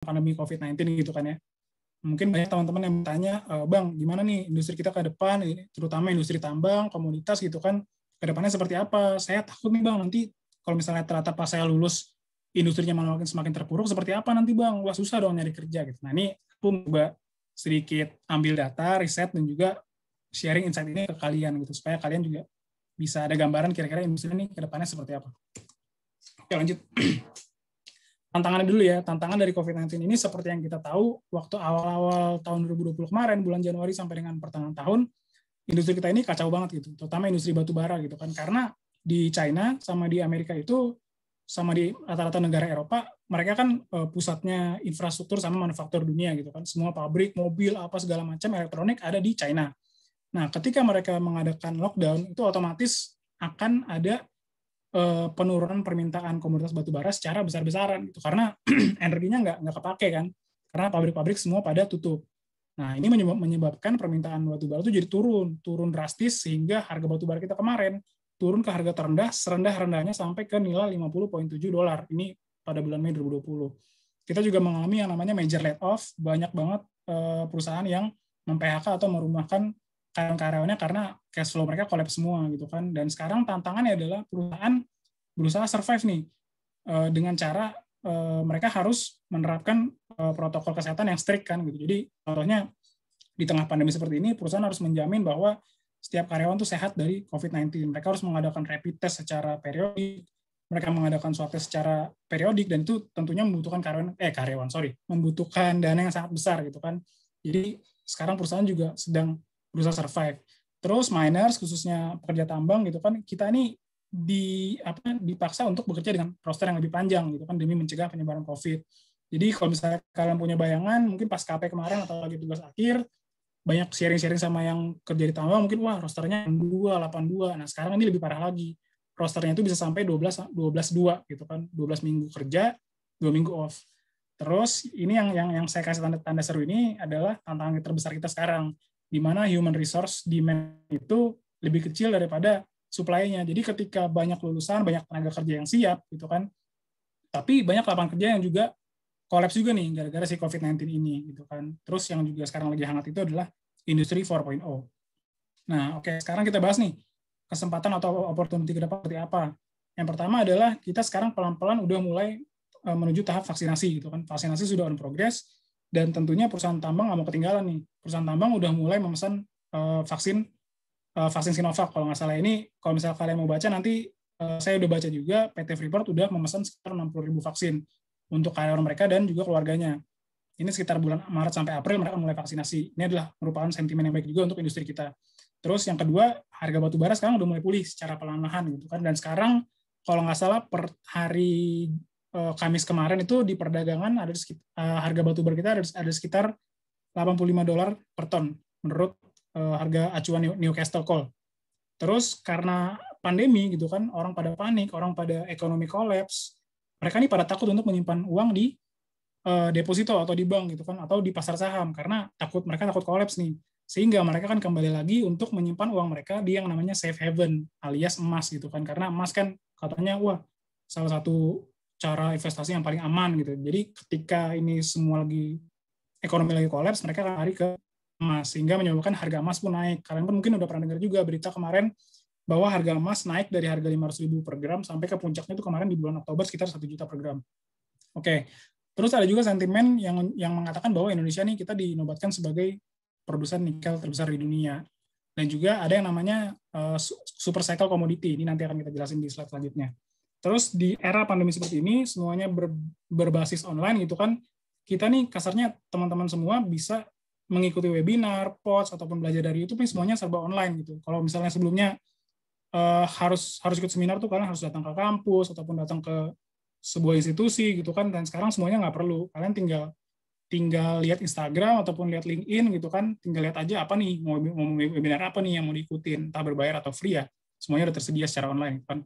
pandemi COVID-19 gitu kan ya. Mungkin banyak teman-teman yang bertanya, eh, Bang, gimana nih industri kita ke depan, terutama industri tambang, komunitas gitu kan, ke depannya seperti apa? Saya takut nih Bang, nanti kalau misalnya ternyata pas saya lulus, industrinya malah makin semakin terpuruk, seperti apa nanti Bang? Wah, susah dong nyari kerja gitu. Nah, ini aku coba sedikit ambil data, riset, dan juga sharing insight ini ke kalian gitu, supaya kalian juga bisa ada gambaran kira-kira industri ini ke depannya seperti apa. Oke, lanjut. tantangannya dulu ya, tantangan dari COVID-19 ini seperti yang kita tahu, waktu awal-awal tahun 2020 kemarin, bulan Januari sampai dengan pertengahan tahun, industri kita ini kacau banget gitu, terutama industri batubara gitu kan, karena di China sama di Amerika itu, sama di rata-rata negara Eropa, mereka kan eh, pusatnya infrastruktur sama manufaktur dunia gitu kan, semua pabrik, mobil, apa segala macam elektronik ada di China. Nah, ketika mereka mengadakan lockdown, itu otomatis akan ada Eh, penurunan permintaan komoditas batu bara secara besar-besaran gitu karena energinya nggak nggak kepake kan karena pabrik-pabrik semua pada tutup nah ini menyebabkan permintaan batu bara itu jadi turun turun drastis sehingga harga batu bara kita kemarin turun ke harga terendah serendah rendahnya sampai ke nilai 50.7 dolar ini pada bulan Mei 2020 kita juga mengalami yang namanya major layoff banyak banget eh, perusahaan yang mem-PHK atau merumahkan karyawan karyawannya karena cash flow mereka collapse semua gitu kan. Dan sekarang tantangannya adalah perusahaan berusaha survive nih eh, dengan cara eh, mereka harus menerapkan eh, protokol kesehatan yang strict kan gitu. Jadi contohnya di tengah pandemi seperti ini perusahaan harus menjamin bahwa setiap karyawan tuh sehat dari COVID-19. Mereka harus mengadakan rapid test secara periodik, mereka mengadakan swab test secara periodik dan itu tentunya membutuhkan karyawan eh karyawan sorry membutuhkan dana yang sangat besar gitu kan. Jadi sekarang perusahaan juga sedang berusaha survive. Terus miners khususnya pekerja tambang gitu kan kita ini di apa dipaksa untuk bekerja dengan roster yang lebih panjang gitu kan demi mencegah penyebaran COVID. Jadi kalau misalnya kalian punya bayangan mungkin pas KP kemarin atau lagi tugas akhir banyak sharing-sharing sama yang kerja di tambang mungkin wah rosternya delapan dua. Nah, sekarang ini lebih parah lagi. Rosternya itu bisa sampai dua belas dua belas dua gitu kan. dua belas minggu kerja, dua minggu off. Terus ini yang yang yang saya kasih tanda tanda seru ini adalah tantangan terbesar kita sekarang di mana human resource demand itu lebih kecil daripada supply Jadi ketika banyak lulusan, banyak tenaga kerja yang siap gitu kan. Tapi banyak lapangan kerja yang juga kolaps juga nih gara-gara si COVID-19 ini gitu kan. Terus yang juga sekarang lagi hangat itu adalah industri 4.0. Nah, oke, okay, sekarang kita bahas nih kesempatan atau opportunity ke depan seperti apa. Yang pertama adalah kita sekarang pelan-pelan udah mulai e, menuju tahap vaksinasi gitu kan. Vaksinasi sudah on progress, dan tentunya perusahaan tambang nggak mau ketinggalan nih. Perusahaan tambang udah mulai memesan uh, vaksin uh, vaksin Sinovac kalau nggak salah ini kalau misalnya kalian mau baca nanti uh, saya udah baca juga PT Freeport udah memesan sekitar 60 ribu vaksin untuk karyawan mereka dan juga keluarganya. Ini sekitar bulan Maret sampai April mereka mulai vaksinasi. Ini adalah merupakan sentimen yang baik juga untuk industri kita. Terus yang kedua, harga batu bara sekarang udah mulai pulih secara perlahan-lahan gitu kan. Dan sekarang kalau nggak salah per hari Eh, Kamis kemarin itu di perdagangan ada sekitar, eh, harga batu bara kita ada, ada sekitar 85 dolar per ton menurut eh, harga acuan Newcastle Coal. Terus karena pandemi gitu kan, orang pada panik, orang pada ekonomi kolaps, mereka nih pada takut untuk menyimpan uang di deposito atau di bank gitu kan atau di pasar saham karena takut mereka takut kolaps nih. Sehingga mereka kan kembali lagi untuk menyimpan uang mereka di yang namanya safe haven alias emas gitu kan karena emas kan katanya wah salah satu cara investasi yang paling aman gitu. Jadi ketika ini semua lagi ekonomi lagi kolaps, mereka akan lari ke emas sehingga menyebabkan harga emas pun naik. Kalian pun kan mungkin udah pernah dengar juga berita kemarin bahwa harga emas naik dari harga 500 ribu per gram sampai ke puncaknya itu kemarin di bulan Oktober sekitar 1 juta per gram. Oke. Okay. Terus ada juga sentimen yang yang mengatakan bahwa Indonesia nih kita dinobatkan sebagai produsen nikel terbesar di dunia. Dan juga ada yang namanya uh, super cycle commodity. Ini nanti akan kita jelasin di slide selanjutnya. Terus di era pandemi seperti ini semuanya ber, berbasis online gitu kan, kita nih kasarnya teman-teman semua bisa mengikuti webinar, pods ataupun belajar dari YouTube nih semuanya serba online gitu. Kalau misalnya sebelumnya eh, harus harus ikut seminar tuh kalian harus datang ke kampus ataupun datang ke sebuah institusi gitu kan dan sekarang semuanya nggak perlu. Kalian tinggal tinggal lihat Instagram ataupun lihat LinkedIn gitu kan, tinggal lihat aja apa nih mau, mau webinar apa nih yang mau diikutin, entah berbayar atau free ya. Semuanya udah tersedia secara online kan.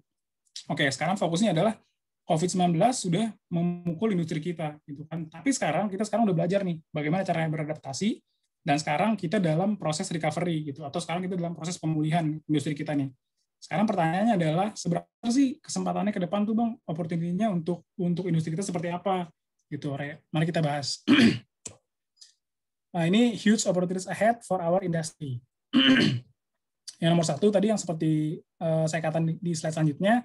Oke, sekarang fokusnya adalah COVID-19 sudah memukul industri kita gitu kan. Tapi sekarang kita sekarang udah belajar nih bagaimana caranya beradaptasi dan sekarang kita dalam proses recovery gitu atau sekarang kita dalam proses pemulihan industri kita nih. Sekarang pertanyaannya adalah seberapa sih kesempatannya ke depan tuh Bang opportunity-nya untuk untuk industri kita seperti apa gitu. Mari kita bahas. nah, ini huge opportunities ahead for our industry. yang nomor satu tadi yang seperti uh, saya katakan di slide selanjutnya,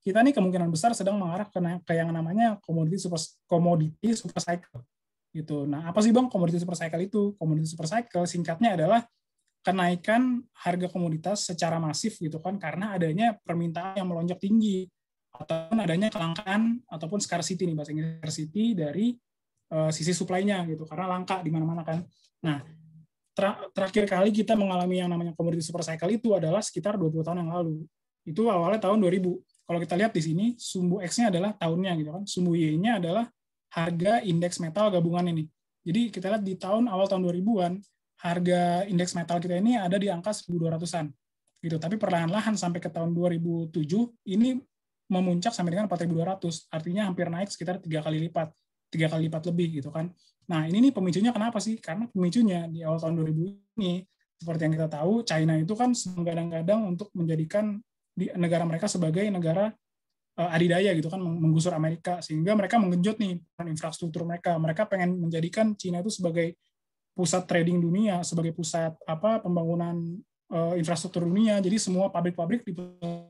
kita nih kemungkinan besar sedang mengarah ke, yang namanya commodity super komoditi super cycle gitu. Nah, apa sih Bang commodity super cycle itu? Commodity super cycle singkatnya adalah kenaikan harga komoditas secara masif gitu kan karena adanya permintaan yang melonjak tinggi ataupun adanya kelangkaan ataupun scarcity nih bahasa Inggris scarcity dari uh, sisi supply-nya gitu karena langka di mana-mana kan. Nah, ter terakhir kali kita mengalami yang namanya commodity super cycle itu adalah sekitar 20 tahun yang lalu. Itu awalnya tahun 2000 kalau kita lihat di sini, sumbu X-nya adalah tahunnya gitu kan. Sumbu Y-nya adalah harga indeks metal gabungan ini. Jadi kita lihat di tahun awal tahun 2000-an, harga indeks metal kita ini ada di angka 1.200-an. Gitu. Tapi perlahan-lahan sampai ke tahun 2007 ini memuncak sampai dengan 4.200. Artinya hampir naik sekitar tiga kali lipat tiga kali lipat lebih gitu kan. Nah ini nih pemicunya kenapa sih? Karena pemicunya di awal tahun 2000 ini seperti yang kita tahu China itu kan menggadang-gadang untuk menjadikan di negara mereka sebagai negara eh, adidaya gitu kan menggusur Amerika sehingga mereka mengejut nih infrastruktur mereka mereka pengen menjadikan Cina itu sebagai pusat trading dunia sebagai pusat apa pembangunan uh, infrastruktur dunia jadi semua pabrik-pabrik di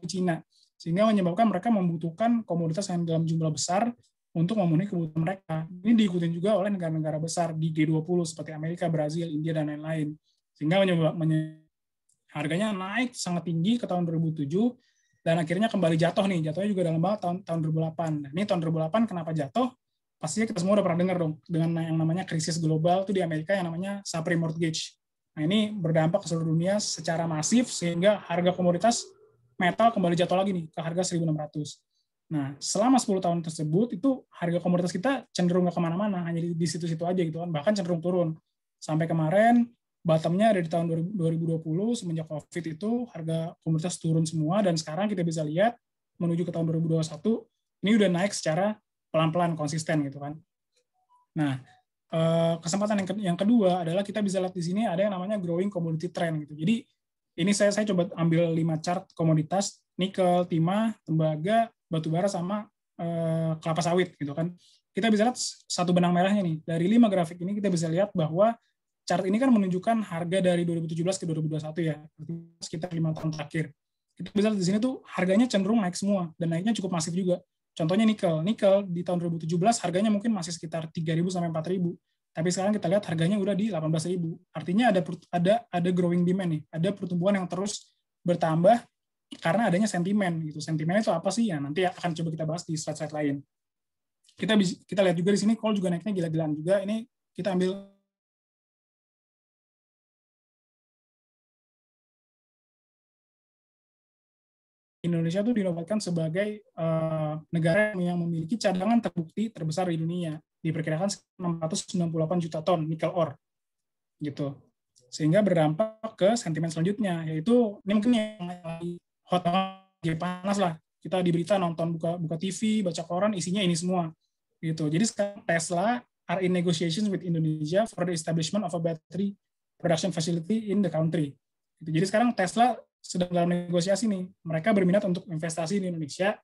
Cina sehingga menyebabkan mereka membutuhkan komoditas yang dalam jumlah besar untuk memenuhi kebutuhan mereka ini diikuti juga oleh negara-negara besar di G20 seperti Amerika Brazil India dan lain-lain sehingga menyebabkan harganya naik sangat tinggi ke tahun 2007 dan akhirnya kembali jatuh nih jatuhnya juga dalam banget tahun tahun 2008 nah, ini tahun 2008 kenapa jatuh pastinya kita semua udah pernah dengar dong dengan yang namanya krisis global itu di Amerika yang namanya subprime mortgage nah ini berdampak ke seluruh dunia secara masif sehingga harga komoditas metal kembali jatuh lagi nih ke harga 1600 Nah, selama 10 tahun tersebut itu harga komoditas kita cenderung nggak kemana-mana, hanya di situ-situ aja gitu kan, bahkan cenderung turun. Sampai kemarin bottomnya ada di tahun 2020 semenjak COVID itu harga komoditas turun semua dan sekarang kita bisa lihat menuju ke tahun 2021 ini udah naik secara pelan-pelan konsisten gitu kan. Nah, eh, kesempatan yang kedua adalah kita bisa lihat di sini ada yang namanya growing commodity trend gitu. Jadi ini saya saya coba ambil lima chart komoditas nikel, timah, tembaga, batu bara sama eh, kelapa sawit gitu kan. Kita bisa lihat satu benang merahnya nih. Dari lima grafik ini kita bisa lihat bahwa chart ini kan menunjukkan harga dari 2017 ke 2021 ya, sekitar lima tahun terakhir. Kita bisa di sini tuh harganya cenderung naik semua dan naiknya cukup masif juga. Contohnya nikel. Nikel di tahun 2017 harganya mungkin masih sekitar 3.000 sampai 4.000. Tapi sekarang kita lihat harganya udah di 18.000. Artinya ada ada ada growing demand nih, ada pertumbuhan yang terus bertambah karena adanya sentimen gitu. Sentimen itu apa sih ya? Nanti akan coba kita bahas di slide-slide lain. Kita kita lihat juga di sini call juga naiknya gila-gilaan juga. Ini kita ambil Indonesia itu dinobatkan sebagai eh, negara yang memiliki cadangan terbukti terbesar di dunia, diperkirakan 698 juta ton nikel ore, gitu. Sehingga berdampak ke sentimen selanjutnya, yaitu ini mungkin yang hot lagi panas lah. Kita di berita nonton buka buka TV, baca koran, isinya ini semua, gitu. Jadi sekarang Tesla are in negotiations with Indonesia for the establishment of a battery production facility in the country. Gitu. Jadi sekarang Tesla sedang dalam negosiasi nih. Mereka berminat untuk investasi di Indonesia,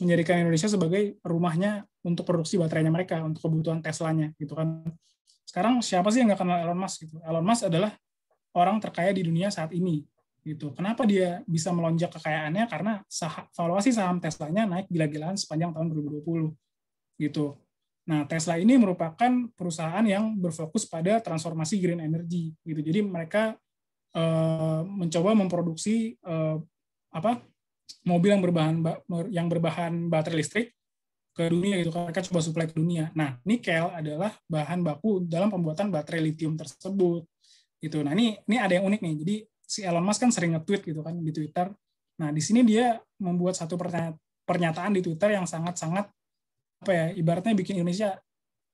menjadikan Indonesia sebagai rumahnya untuk produksi baterainya mereka, untuk kebutuhan Teslanya gitu kan. Sekarang siapa sih yang nggak kenal Elon Musk gitu? Elon Musk adalah orang terkaya di dunia saat ini gitu. Kenapa dia bisa melonjak kekayaannya? Karena sah valuasi saham Teslanya naik gila-gilaan sepanjang tahun 2020 gitu. Nah, Tesla ini merupakan perusahaan yang berfokus pada transformasi green energy gitu. Jadi mereka Eh, mencoba memproduksi uh, apa mobil yang berbahan yang berbahan baterai listrik ke dunia gitu kan. mereka coba supply ke dunia. Nah, nikel adalah bahan baku dalam pembuatan baterai lithium tersebut. Gitu. Nah, ini ini ada yang unik nih. Jadi si Elon Musk kan sering nge-tweet gitu kan di Twitter. Nah, di sini dia membuat satu pernyataan di Twitter yang sangat-sangat apa ya, ibaratnya bikin Indonesia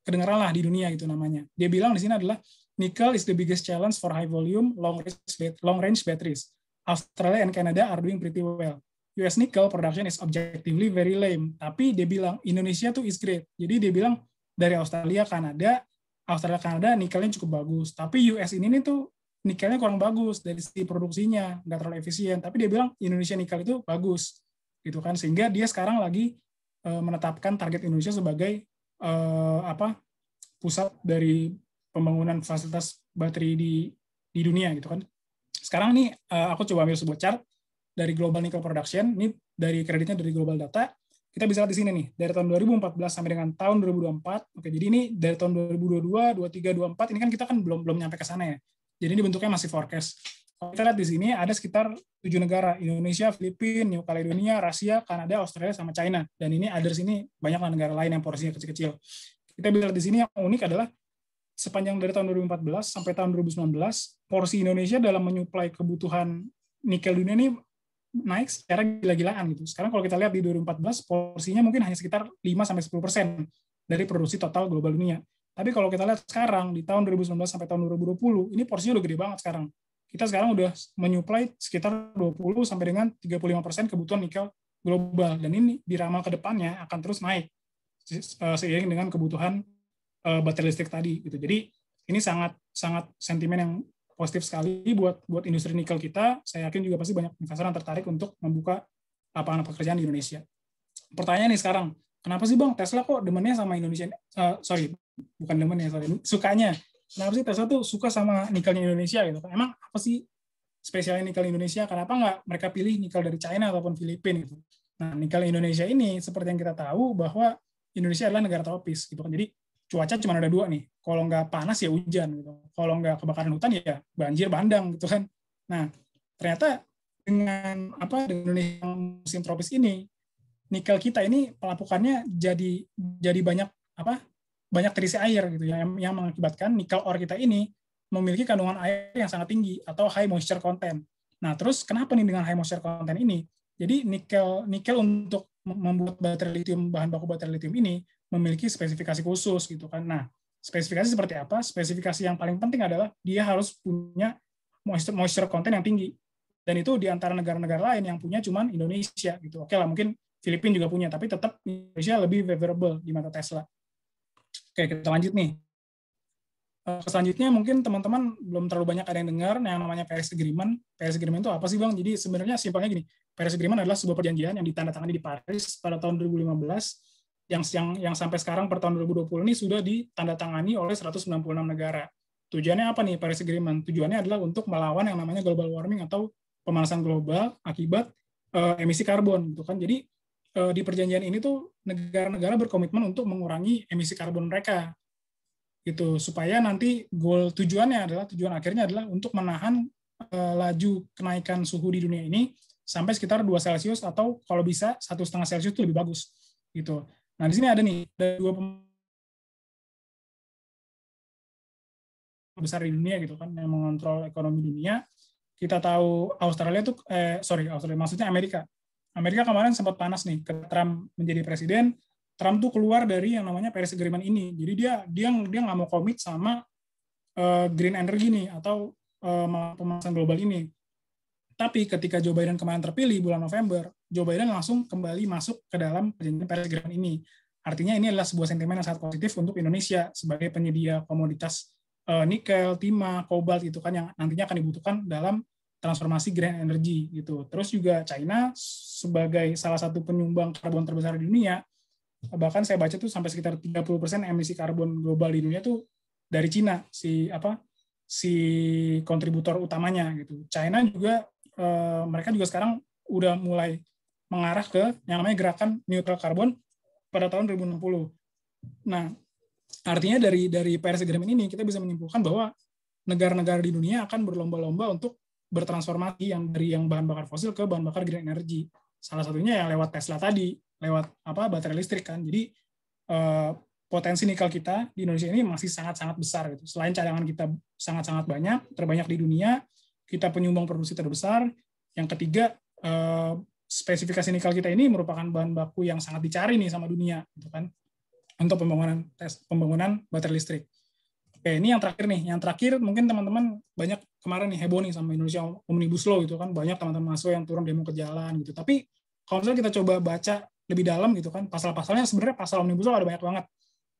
kedengeran lah di dunia gitu namanya. Dia bilang di sini adalah Nickel is the biggest challenge for high volume long range long range batteries. Australia and Canada are doing pretty well. US nickel production is objectively very lame. Tapi dia bilang Indonesia tuh is great. Jadi dia bilang dari Australia, Kanada, Australia, Kanada nikelnya cukup bagus. Tapi US ini nih tuh nikelnya kurang bagus dari sisi produksinya, nggak terlalu efisien. Tapi dia bilang Indonesia nikel itu bagus, gitu kan. Sehingga dia sekarang lagi eh, menetapkan target Indonesia sebagai uh, apa pusat dari pembangunan fasilitas baterai di di dunia gitu kan. Sekarang nih eh, aku coba ambil sebuah chart dari Global Nickel Production, ini dari kreditnya dari Global Data. Kita bisa lihat di sini nih, dari tahun 2014 sampai dengan tahun 2024. Oke, jadi ini dari tahun 2022, 23, 24 ini kan kita kan belum belum nyampe ke sana ya. Jadi ini bentuknya masih forecast. Kalau kita lihat di sini ada sekitar tujuh negara, Indonesia, Filipina, New Caledonia, Rusia, Kanada, Australia, sama China. Dan ini others ini banyak negara lain yang porsinya kecil-kecil. Kita bisa lihat di sini yang unik adalah sepanjang dari tahun 2014 sampai tahun 2019 porsi Indonesia dalam menyuplai kebutuhan nikel dunia ini naik secara gila-gilaan gitu. Sekarang kalau kita lihat di 2014 porsinya mungkin hanya sekitar 5 sampai 10 persen dari produksi total global dunia. Tapi kalau kita lihat sekarang di tahun 2019 sampai tahun 2020 ini porsinya udah gede banget sekarang. Kita sekarang udah menyuplai sekitar 20 sampai dengan 35 persen kebutuhan nikel global dan ini diramal ke depannya akan terus naik seiring dengan kebutuhan uh, baterai listrik tadi gitu. Jadi ini sangat sangat sentimen yang positif sekali buat buat industri nikel kita. Saya yakin juga pasti banyak investor yang tertarik untuk membuka lapangan pekerjaan di Indonesia. Pertanyaan nih sekarang, kenapa sih bang Tesla kok demennya sama Indonesia? Uh, sorry, bukan demennya, sorry, sukanya. Kenapa sih Tesla tuh suka sama nikelnya Indonesia gitu? Emang apa sih spesialnya nikel Indonesia? Kenapa nggak mereka pilih nikel dari China ataupun Filipina gitu? Nah, nikel Indonesia ini seperti yang kita tahu bahwa Indonesia adalah negara tropis gitu kan. Jadi cuaca cuma ada dua nih. Kalau nggak panas ya hujan gitu. Kalau nggak kebakaran hutan ya banjir bandang gitu kan. Nah, ternyata dengan apa dengan Indonesia musim tropis ini nikel kita ini pelapukannya jadi jadi banyak apa banyak terisi air gitu ya yang, yang mengakibatkan nikel ore kita ini memiliki kandungan air yang sangat tinggi atau high moisture content. Nah, terus kenapa nih dengan high moisture content ini? Jadi nikel nikel untuk membuat baterai lithium bahan baku baterai lithium ini memiliki spesifikasi khusus gitu kan. Nah, spesifikasi seperti apa? Spesifikasi yang paling penting adalah dia harus punya moisture moisture content yang tinggi. Dan itu di antara negara-negara lain yang punya cuman Indonesia gitu. Oke lah, mungkin Filipina juga punya, tapi tetap Indonesia lebih favorable di mata Tesla. Oke, kita lanjut nih. Eh, selanjutnya mungkin teman-teman belum terlalu banyak ada yang dengar yang namanya Paris Agreement. Paris Agreement itu apa sih Bang? Jadi sebenarnya simpelnya gini, Paris Agreement adalah sebuah perjanjian yang ditandatangani di Paris pada tahun 2015 yang yang yang sampai sekarang per tahun 2020 ini sudah ditandatangani oleh 196 negara. Tujuannya apa nih Paris Agreement? Tujuannya adalah untuk melawan yang namanya global warming atau pemanasan global akibat uh, emisi karbon gitu kan. Jadi uh, di perjanjian ini tuh negara-negara berkomitmen untuk mengurangi emisi karbon mereka. Gitu supaya nanti goal tujuannya adalah tujuan akhirnya adalah untuk menahan uh, laju kenaikan suhu di dunia ini sampai sekitar 2 Celcius atau kalau bisa satu setengah Celcius itu lebih bagus gitu. Nah, di sini ada nih, ada dua besar di dunia gitu kan yang mengontrol ekonomi dunia. Kita tahu Australia itu eh sorry Australia maksudnya Amerika. Amerika kemarin sempat panas nih ke Trump menjadi presiden. Trump tuh keluar dari yang namanya Paris Agreement ini. Jadi dia dia dia nggak mau komit sama uh, green energy nih atau uh, eh, pemanasan global ini. Tapi ketika Joe Biden kemarin terpilih bulan November, Joe Biden langsung kembali masuk ke dalam perjanjian Paris Agreement ini. Artinya ini adalah sebuah sentimen yang sangat positif untuk Indonesia sebagai penyedia komoditas eh, nikel, timah, kobalt itu kan yang nantinya akan dibutuhkan dalam transformasi green energy gitu. Terus juga China sebagai salah satu penyumbang karbon terbesar di dunia, bahkan saya baca tuh sampai sekitar 30% emisi karbon global di dunia tuh dari China si apa si kontributor utamanya gitu. China juga eh, mereka juga sekarang udah mulai mengarah ke yang namanya gerakan neutral karbon pada tahun 2060. Nah, artinya dari dari Paris Agreement ini kita bisa menyimpulkan bahwa negara-negara di dunia akan berlomba-lomba untuk bertransformasi yang dari yang bahan bakar fosil ke bahan bakar green energy. Salah satunya ya lewat Tesla tadi, lewat apa baterai listrik kan. Jadi eh, potensi nikel kita di Indonesia ini masih sangat-sangat besar gitu. Selain cadangan kita sangat-sangat banyak, terbanyak di dunia, kita penyumbang produksi terbesar. Yang ketiga, eh, spesifikasi nikel kita ini merupakan bahan baku yang sangat dicari nih sama dunia gitu kan untuk pembangunan tes pembangunan baterai listrik. Oke, ini yang terakhir nih. Yang terakhir mungkin teman-teman banyak kemarin nih heboh nih sama Indonesia Omnibus Law gitu kan banyak teman-teman mahasiswa yang turun demo ke jalan gitu. Tapi kalau misalnya kita coba baca lebih dalam gitu kan pasal-pasalnya sebenarnya pasal Omnibus Law ada banyak banget.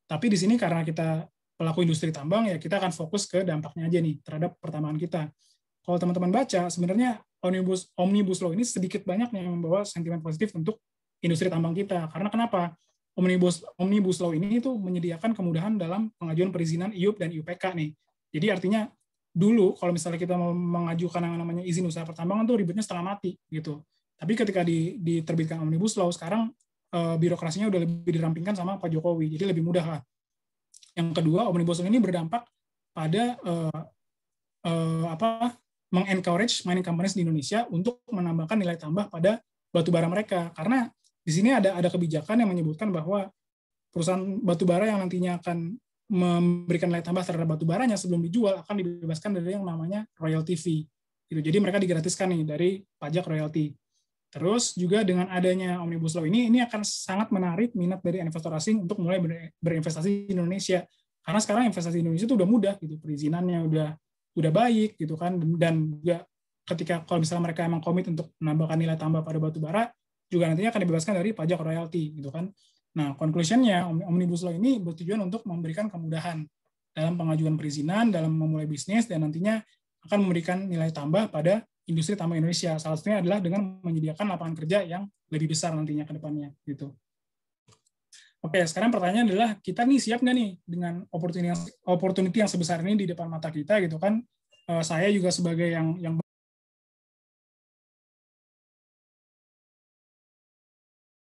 Tapi di sini karena kita pelaku industri tambang ya kita akan fokus ke dampaknya aja nih terhadap pertambangan kita kalau teman-teman baca sebenarnya omnibus omnibus law ini sedikit banyak yang membawa sentimen positif untuk industri tambang kita karena kenapa omnibus omnibus law ini itu menyediakan kemudahan dalam pengajuan perizinan IUP dan IUPK nih jadi artinya dulu kalau misalnya kita mau mengajukan yang namanya izin usaha pertambangan tuh ribetnya setengah mati gitu tapi ketika di, diterbitkan omnibus law sekarang e, birokrasinya udah lebih dirampingkan sama Pak Jokowi, jadi lebih mudah lah. Yang kedua omnibus law ini berdampak pada e, e, apa mengencourage mining companies di Indonesia untuk menambahkan nilai tambah pada batu bara mereka karena di sini ada ada kebijakan yang menyebutkan bahwa perusahaan batu bara yang nantinya akan memberikan nilai tambah terhadap batu baranya sebelum dijual akan dibebaskan dari yang namanya royalty fee gitu jadi mereka digratiskan nih dari pajak royalty terus juga dengan adanya omnibus law ini ini akan sangat menarik minat dari investor asing untuk mulai berinvestasi di Indonesia karena sekarang investasi di Indonesia itu udah mudah gitu perizinannya udah udah baik gitu kan dan juga ketika kalau misalnya mereka emang komit untuk menambahkan nilai tambah pada batu bara juga nantinya akan dibebaskan dari pajak royalti gitu kan. Nah, conclusionnya Omnibus Law ini bertujuan untuk memberikan kemudahan dalam pengajuan perizinan, dalam memulai bisnis dan nantinya akan memberikan nilai tambah pada industri tambang Indonesia. Salah satunya adalah dengan menyediakan lapangan kerja yang lebih besar nantinya ke depannya gitu. Oke, sekarang pertanyaan adalah kita nih siap nggak nih dengan opportunity yang, sebesar ini di depan mata kita gitu kan? Eh, saya juga sebagai yang yang